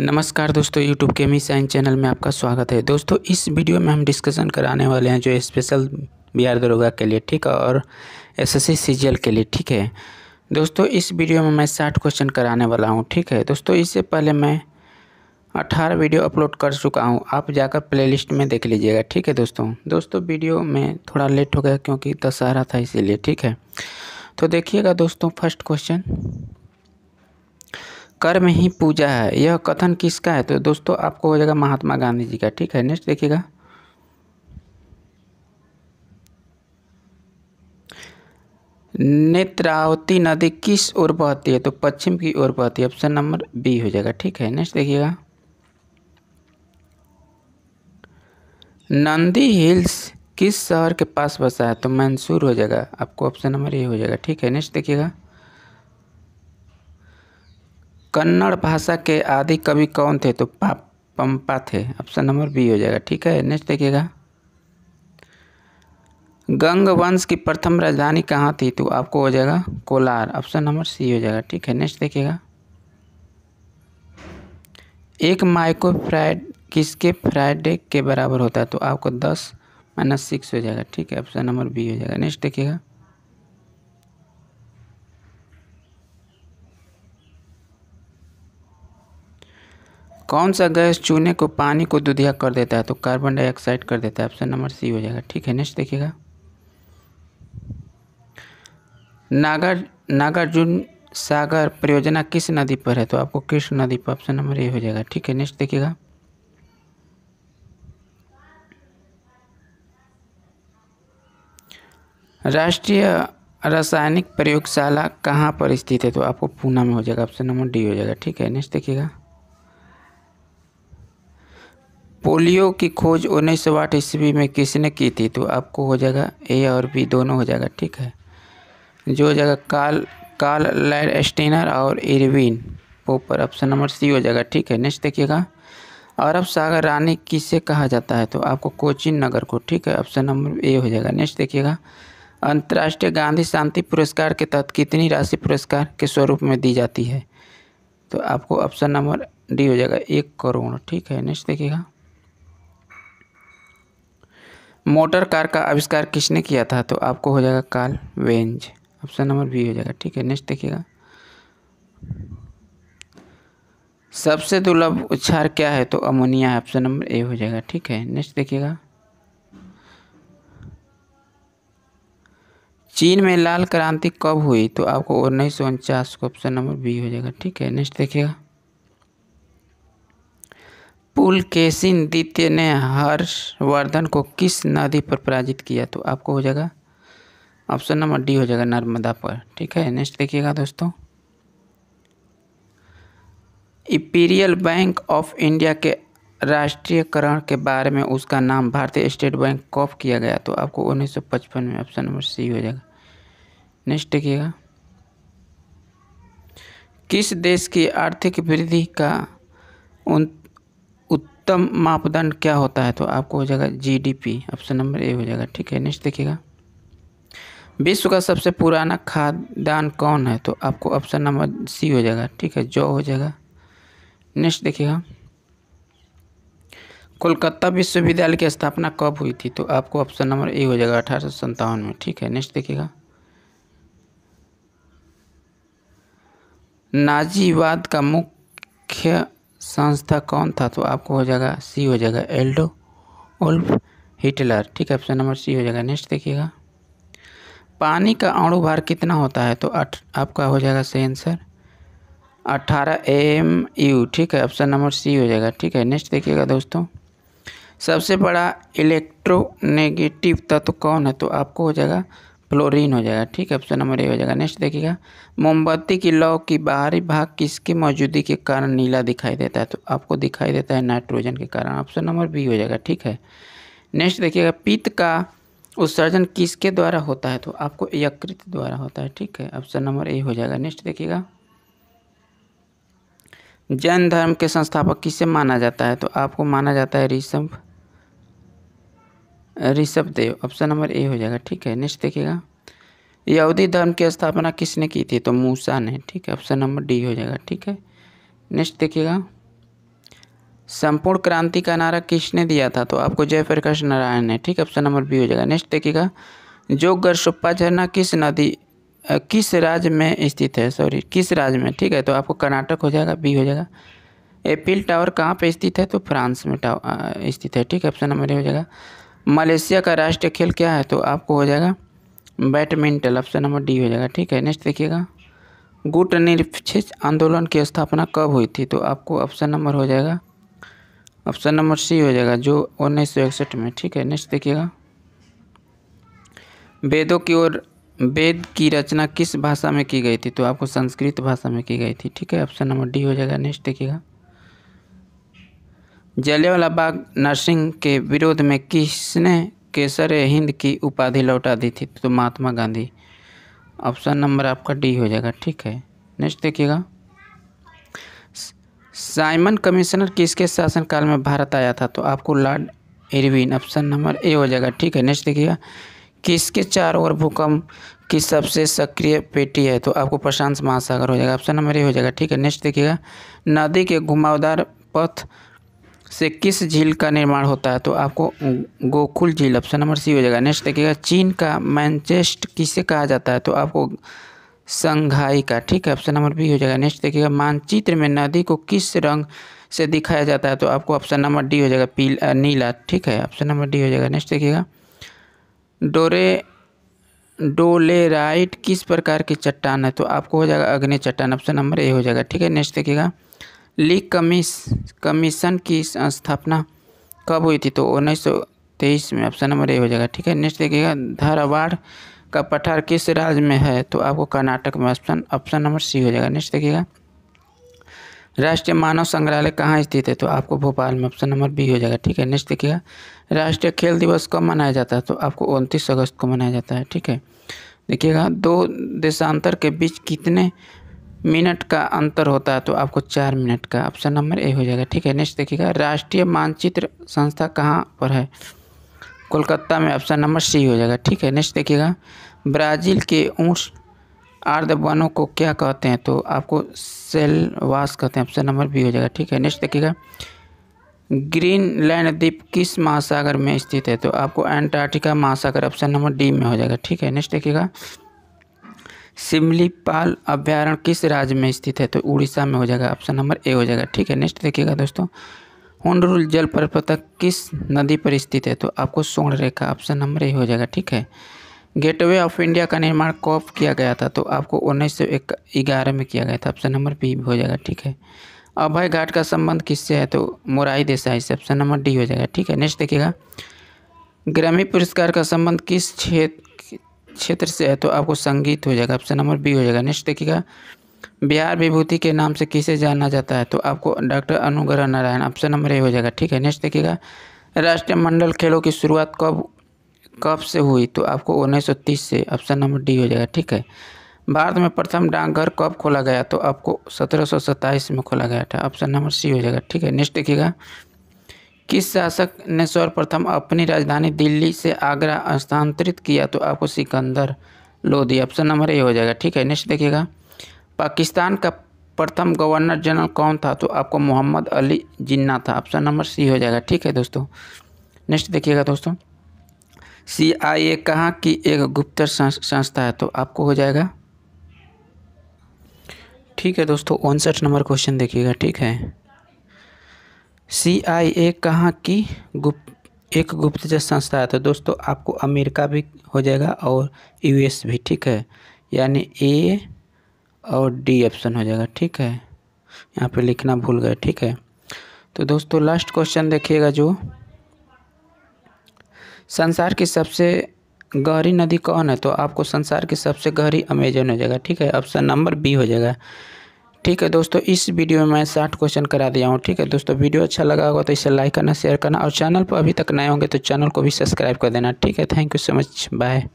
नमस्कार दोस्तों यूट्यूब के मी साइन चैनल में आपका स्वागत है दोस्तों इस वीडियो में हम डिस्कशन कराने वाले हैं जो स्पेशल बिहार दरोगा के लिए ठीक है और एसएससी सीजीएल के लिए ठीक है दोस्तों इस वीडियो में मैं साठ क्वेश्चन कराने वाला हूँ ठीक है दोस्तों इससे पहले मैं अठारह वीडियो अपलोड कर चुका हूँ आप जाकर प्ले में देख लीजिएगा ठीक है दोस्तों दोस्तों वीडियो में थोड़ा लेट हो गया क्योंकि दशहरा था इसीलिए ठीक है तो देखिएगा दोस्तों फर्स्ट क्वेश्चन कर्म ही पूजा है यह कथन किसका है तो दोस्तों आपको हो जाएगा महात्मा गांधी जी का ठीक है नेक्स्ट देखिएगा नेत्रावती नदी किस ओर बहती है तो पश्चिम की ओर बहती है ऑप्शन नंबर बी हो जाएगा ठीक है नेक्स्ट देखिएगा नंदी हिल्स किस शहर के पास बसा है तो मैंसूर हो जाएगा आपको ऑप्शन नंबर ए हो जाएगा ठीक है नेक्स्ट देखिएगा कन्नड़ भाषा के आदि कवि कौन थे तो पाप पंपा थे ऑप्शन नंबर बी हो जाएगा ठीक है नेक्स्ट देखिएगा गंग वंश की प्रथम राजधानी कहाँ थी तो आपको हो जाएगा कोलार ऑप्शन नंबर सी हो जाएगा ठीक है नेक्स्ट देखिएगा एक माइक्रो फ्राइड किसके फ्राइडे के बराबर होता है तो आपको दस माइनस सिक्स हो जाएगा ठीक है ऑप्शन नंबर बी हो जाएगा नेक्स्ट देखिएगा कौन सा गैस चूने को पानी को दुधिया कर देता है तो कार्बन डाइऑक्साइड कर देता है ऑप्शन नंबर सी हो जाएगा ठीक है नेक्स्ट देखिएगा नागर नागार्जुन सागर परियोजना किस नदी पर है तो आपको किस नदी पर ऑप्शन नंबर ए हो जाएगा ठीक है नेक्स्ट देखिएगा राष्ट्रीय रासायनिक प्रयोगशाला कहाँ पर स्थित है तो आपको पूना में हो जाएगा ऑप्शन नंबर डी हो जाएगा ठीक है नेक्स्ट देखिएगा पोलियो की खोज उन्नीस सौ आठ ईस्वी में किसने की थी तो आपको हो जाएगा ए और बी दोनों हो जाएगा ठीक है जो हो जाएगा काल काल लाइड स्टेनर और इरविन ऊपर ऑप्शन नंबर सी हो जाएगा ठीक है नेक्स्ट देखिएगा अरब सागर रानी किसे कहा जाता है तो आपको कोचिन नगर को ठीक है ऑप्शन नंबर ए हो जाएगा नेक्स्ट देखिएगा अंतर्राष्ट्रीय गांधी शांति पुरस्कार के तहत कितनी राशि पुरस्कार के स्वरूप में दी जाती है तो आपको ऑप्शन नंबर डी हो जाएगा एक करोड़ ठीक है नेक्स्ट देखिएगा मोटर कार का आविष्कार किसने किया था तो आपको हो जाएगा Karl Benz option number B हो जाएगा ठीक है नेक्स्ट देखिएगा सबसे दुर्लभ उच्छार क्या है तो अमोनिया है ऑप्शन नंबर ए हो जाएगा ठीक है नेक्स्ट देखिएगा चीन में लाल क्रांति कब हुई तो आपको उन्नीस सौ उनचास को ऑप्शन नंबर बी हो जाएगा ठीक है नेक्स्ट देखिएगा पुलकेशिन द्वितीय ने हर्षवर्धन को किस नदी पर पराजित किया तो आपको हो जाएगा ऑप्शन नंबर डी हो जाएगा नर्मदा पर ठीक है नेक्स्ट देखिएगा दोस्तों इपीरियल बैंक ऑफ इंडिया के राष्ट्रीयकरण के बारे में उसका नाम भारतीय स्टेट बैंक कॉफ किया गया तो आपको 1955 में ऑप्शन नंबर सी हो जाएगा नेक्स्ट देखिएगा किस देश की आर्थिक वृद्धि का उत्तम मापदंड क्या होता है तो आपको हो जाएगा जीडीपी ऑप्शन नंबर ए हो जाएगा ठीक है नेक्स्ट देखिएगा विश्व का सबसे पुराना खाद्यान्न कौन है तो आपको ऑप्शन नंबर सी हो जाएगा ठीक है जो हो जाएगा नेक्स्ट देखिएगा कोलकाता विश्वविद्यालय की स्थापना कब हुई थी तो आपको ऑप्शन नंबर ए हो जाएगा अठारह में ठीक है नेक्स्ट देखिएगा नाजीवाद का मुख्य संस्था कौन था तो आपको हो जाएगा सी हो जाएगा एल्डो उल्फ हिटलर ठीक है ऑप्शन नंबर सी हो जाएगा नेक्स्ट देखिएगा पानी का अणु भार कितना होता है तो अठ आपका हो जाएगा सही आंसर अट्ठारह एम यू ठीक है ऑप्शन नंबर सी हो जाएगा ठीक है नेक्स्ट देखिएगा दोस्तों सबसे बड़ा इलेक्ट्रोनेगेटिव तत्व तो कौन है तो आपको हो जाएगा फ्लोरीन हो जाएगा ठीक है ऑप्शन नंबर ए हो जाएगा नेक्स्ट देखिएगा मोमबत्ती की लौ की बाहरी भाग किसकी मौजूदगी के कारण नीला दिखाई देता है तो आपको दिखाई देता है नाइट्रोजन के कारण ऑप्शन नंबर बी हो जाएगा ठीक है नेक्स्ट देखिएगा पित्त का उत्सर्जन किसके द्वारा होता है तो आपको यकृत द्वारा होता है ठीक है ऑप्शन नंबर ए हो जाएगा नेक्स्ट देखिएगा जैन धर्म के संस्थापक किसे माना जाता है तो आपको माना जाता है Rishabh Rishabh Dev option number A हो जाएगा ठीक है नेक्स्ट देखिएगा यहूदी धर्म की स्थापना किसने की थी तो मूसा ने ठीक है ऑप्शन नंबर डी हो जाएगा ठीक है नेक्स्ट देखिएगा संपूर्ण क्रांति का नारा किसने दिया था तो आपको जयप्रकाश नारायण ने ठीक ऑप्शन नंबर बी हो जाएगा नेक्स्ट देखिएगा जो गरसुप्पा झरना किस नदी किस राज्य में स्थित है सॉरी किस राज्य में ठीक है तो आपको कर्नाटक हो जाएगा बी हो जाएगा एपिल टावर कहाँ पे स्थित है तो फ्रांस में स्थित है ठीक है ऑप्शन नंबर ए हो जाएगा मलेशिया का राष्ट्रीय खेल क्या है तो आपको हो जाएगा बैडमिंटन ऑप्शन नंबर डी हो जाएगा ठीक है नेक्स्ट देखिएगा गुट निरपेक्ष आंदोलन की स्थापना कब हुई थी तो आपको ऑप्शन नंबर हो जाएगा ऑप्शन नंबर सी हो जाएगा जो उन्नीस सौ इकसठ में ठीक है नेक्स्ट देखिएगा वेदों की ओर वेद की रचना किस भाषा में की गई थी तो आपको संस्कृत भाषा में की गई थी ठीक है ऑप्शन नंबर डी हो जाएगा नेक्स्ट देखिएगा जलियावाला बाग नरसिंह के विरोध में किसने केसर हिंद की उपाधि लौटा दी थी तो महात्मा गांधी ऑप्शन नंबर आपका डी हो जाएगा ठीक है नेक्स्ट देखिएगा साइमन कमिश्नर किसके शासनकाल में भारत आया था तो आपको Lord Irwin option number A हो जाएगा ठीक है नेक्स्ट देखिएगा किसके चार ओर भूकंप की सबसे सक्रिय पेटी है तो आपको प्रशांत महासागर हो जाएगा ऑप्शन नंबर ए हो जाएगा ठीक है नेक्स्ट देखिएगा नदी के घुमावदार पथ से किस झील का निर्माण होता है तो आपको गोकुल झील ऑप्शन नंबर सी हो जाएगा नेक्स्ट देखिएगा चीन का मैनचेस्ट किसे कहा जाता है तो आपको संघाई का ठीक है ऑप्शन नंबर बी हो जाएगा नेक्स्ट देखिएगा मानचित्र में नदी को किस रंग से दिखाया जाता है तो आपको ऑप्शन नंबर डी हो जाएगा पीला नीला ठीक है ऑप्शन नंबर डी हो जाएगा नेक्स्ट देखिएगा डोरे डोलेराइट किस प्रकार की चट्टान है तो आपको हो जाएगा अग्नि चट्टान ऑप्शन नंबर ए हो जाएगा ठीक है नेक्स्ट देखिएगा लीग कमीश कमीशन की स्थापना कब हुई थी तो उन्नीस सौ तेईस में ऑप्शन नंबर ए हो जाएगा ठीक है नेक्स्ट देखिएगा धारावाड़ का पठार किस राज्य में है तो आपको कर्नाटक में ऑप्शन ऑप्शन नंबर सी हो जाएगा नेक्स्ट देखिएगा राष्ट्रीय मानव संग्रहालय कहाँ स्थित है तो आपको भोपाल में ऑप्शन नंबर बी हो जाएगा ठीक है नेक्स्ट देखिएगा राष्ट्रीय खेल दिवस कब मनाया जाता है तो आपको उनतीस अगस्त को मनाया जाता है ठीक है देखिएगा दो देशांतर के बीच कितने मिनट का अंतर होता है तो आपको चार मिनट का ऑप्शन नंबर ए हो जाएगा ठीक है नेक्स्ट देखिएगा राष्ट्रीय मानचित्र संस्था कहाँ पर है कोलकाता में ऑप्शन नंबर सी हो जाएगा ठीक है नेक्स्ट देखिएगा ब्राज़ील के ऊँट आर्द वनों को क्या कहते हैं तो आपको सेलवास कहते हैं ऑप्शन नंबर बी हो जाएगा ठीक है नेक्स्ट देखिएगा ग्रीनलैंड द्वीप किस महासागर में स्थित है तो आपको एंटार्क्टिका महासागर ऑप्शन नंबर डी में हो जाएगा ठीक है नेक्स्ट देखिएगा सिमलीपाल अभ्यारण्य किस राज्य में स्थित है तो उड़ीसा में हो जाएगा ऑप्शन नंबर ए हो जाएगा ठीक है नेक्स्ट देखिएगा दोस्तों हुंडरुल जल प्रपातक किस नदी पर स्थित है तो आपको स्वर्ण रेखा ऑप्शन नंबर ए हो जाएगा ठीक है गेटवे ऑफ इंडिया का निर्माण कब किया गया था तो आपको उन्नीस सौ ग्यारह में किया गया था ऑप्शन नंबर बी हो जाएगा ठीक है अभय घाट का संबंध किससे है तो मोराई देसाई से ऑप्शन नंबर डी हो जाएगा ठीक है नेक्स्ट देखिएगा ग्रामीण पुरस्कार का संबंध किस क्षेत्र क्षेत्र से है तो आपको संगीत हो जाएगा ऑप्शन नंबर बी हो जाएगा नेक्स्ट देखिएगा बिहार विभूति के नाम से किसे जाना जाता है तो आपको डॉक्टर अनुग्रह नारायण ऑप्शन नंबर ए हो जाएगा ठीक है नेक्स्ट देखिएगा राष्ट्रीय मंडल खेलों की शुरुआत कब कब से हुई तो आपको 1930 से ऑप्शन नंबर डी हो जाएगा ठीक है भारत में प्रथम डाकघर कब खोला गया तो आपको सत्रह में खोला गया था ऑप्शन नंबर सी हो जाएगा ठीक है नेक्स्ट देखिएगा किस शासक ने सर्वप्रथम अपनी राजधानी दिल्ली से आगरा स्थानांतरित किया तो आपको Sikandar Lodi option number A हो जाएगा ठीक है नेक्स्ट देखिएगा पाकिस्तान का प्रथम गवर्नर जनरल कौन था तो आपको मोहम्मद अली जिन्ना था ऑप्शन नंबर सी हो जाएगा ठीक है दोस्तों नेक्स्ट देखिएगा दोस्तों सी आई ए कहाँ की एक गुप्त संस्था है तो आपको हो जाएगा ठीक है दोस्तों उनसठ नंबर क्वेश्चन देखिएगा ठीक है सी आई ए कहाँ की गुप्त एक गुप्तचर संस्था है तो दोस्तों आपको अमेरिका भी हो जाएगा और एस भी ठीक है यानी ए और डी ऑप्शन हो जाएगा ठीक है यहाँ पे लिखना भूल गए ठीक है तो दोस्तों लास्ट क्वेश्चन देखिएगा जो संसार की सबसे गहरी नदी कौन है तो आपको संसार की सबसे गहरी अमेजन हो जाएगा ठीक है ऑप्शन नंबर बी हो जाएगा ठीक है दोस्तों इस वीडियो में मैं साठ क्वेश्चन करा दिया हूँ ठीक है दोस्तों वीडियो अच्छा लगा होगा तो इसे लाइक करना शेयर करना और चैनल पर अभी तक नए होंगे तो चैनल को भी सब्सक्राइब कर देना ठीक है thank you so much bye